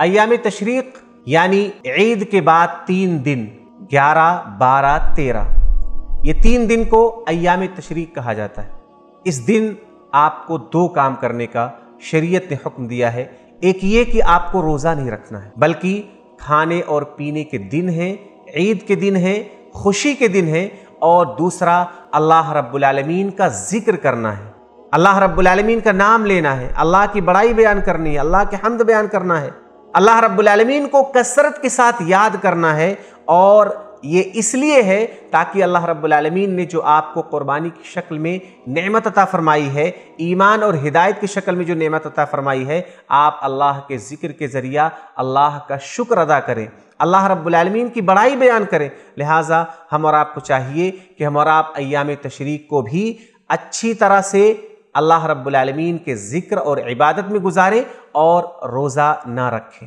अयाम तशरीक यानी ईद के बाद तीन दिन ग्यारह बारह तेरह ये तीन दिन को अयाम तशरीक कहा जाता है इस दिन आपको दो काम करने का शरीयत ने हुक्म दिया है एक ये कि आपको रोज़ा नहीं रखना है बल्कि खाने और पीने के दिन हैं ईद के दिन हैं खुशी के दिन हैं और दूसरा अल्लाह रब्बुल का जिक्र करना है अल्लाह रब्बुल का नाम लेना है अल्लाह की बड़ाई बयान करनी है अल्लाह के हमद बयान करना है अल्लाह रब्बुलमीन को कसरत के साथ याद करना है और ये इसलिए है ताकि अल्लाह रब्बुलमीन ने जो आपको क़ुरबानी की शक्ल में नमत अता फ़रमाई है ईमान और हिदायत की शक्ल में जो नमत अता फ़रमाई है आप अल्लाह के ज़िक्र के ज़रिया अल्लाह का शुक्र अदा करें अल्लाह रब्बुलमीन की बड़ाई बयान करें लिहाजा हम और आपको चाहिए कि हम और आप अयाम तशरीक को भी अच्छी तरह से अल्लाह रब्बुलमीन के ज़िक्र और इबादत में गुजारें और रोज़ा ना रखें